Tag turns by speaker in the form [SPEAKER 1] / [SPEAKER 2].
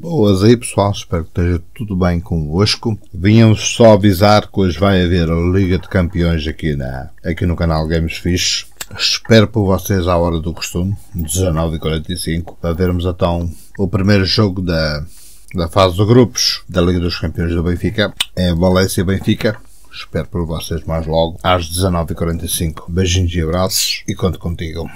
[SPEAKER 1] Boas aí pessoal, espero que esteja tudo bem convosco. Vinham-vos só avisar que hoje vai haver a Liga de Campeões aqui, na, aqui no canal Games Fish. Espero por vocês à hora do costume, 19h45, para vermos então o primeiro jogo da, da fase de grupos da Liga dos Campeões do Benfica. É Valência Benfica. Espero por vocês mais logo às 19h45. Beijinhos e abraços e conto contigo.